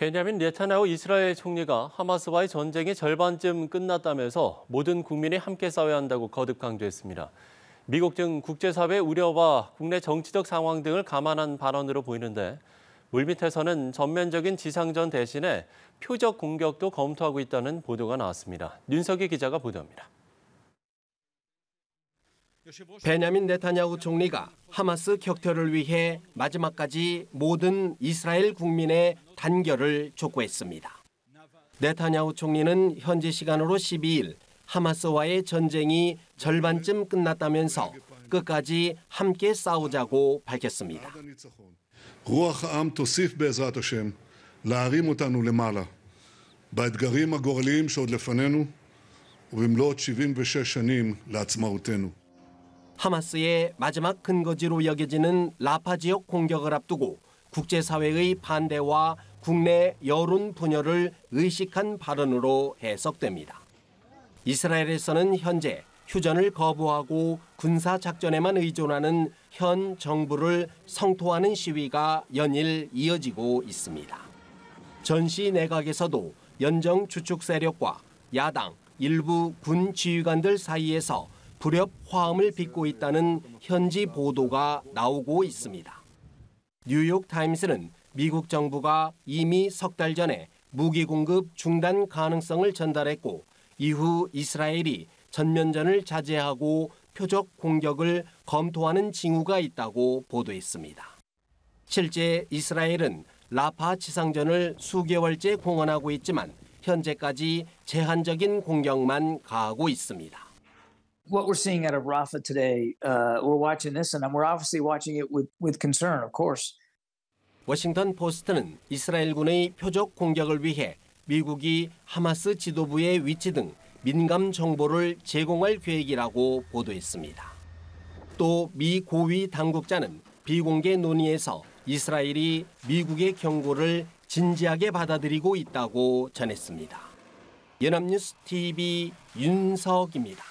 베냐민 네타냐후 이스라엘 총리가 하마스와의 전쟁이 절반쯤 끝났다면서 모든 국민이 함께 싸워야 한다고 거듭 강조했습니다. 미국 등 국제사회의 우려와 국내 정치적 상황 등을 감안한 발언으로 보이는데 물밑에서는 전면적인 지상전 대신에 표적 공격도 검토하고 있다는 보도가 나왔습니다. 윤석희 기자가 보도합니다. 베냐민 네타냐후 총리가 하마스 격퇴를 위해 마지막까지 모든 이스라엘 국민의 단결을 촉구했습니다. 네타냐후 총리는 현지 시간으로 12일 하마스와의 전쟁이 절반쯤 끝났다면서 끝까지 함께 싸우자고 밝혔습니다. 하마스의 마지막 근거지로 여겨지는 라파 지역 공격을 앞두고 국제사회의 반대와 국내 여론 분열을 의식한 발언으로 해석됩니다. 이스라엘에서는 현재 휴전을 거부하고 군사 작전에만 의존하는 현 정부를 성토하는 시위가 연일 이어지고 있습니다. 전시 내각에서도 연정 주축 세력과 야당, 일부 군 지휘관들 사이에서 불협 화음을 빚고 있다는 현지 보도가 나오고 있습니다. 뉴욕타임스는 미국 정부가 이미 석 달 전에 무기 공급 중단 가능성을 전달했고 이후 이스라엘이 전면전을 자제하고 표적 공격을 검토하는 징후가 있다고 보도했습니다. 실제 이스라엘은 라파 지상전을 수개월째 공언하고 있지만 현재까지 제한적인 공격만 가하고 있습니다. what we're seeing out of Rafa today, uh, we're watching this, and we're obviously watching it with, with concern, of course. 워싱턴 포스트는 이스라엘군의 표적 공격을 위해 미국이 하마스 지도부의 위치 등 민감 정보를 제공할 계획이라고 보도했습니다. 또 미 고위 당국자는 비공개 논의에서 이스라엘이 미국의 경고를 진지하게 받아들이고 있다고 전했습니다. 연합뉴스 TV 윤석입니다.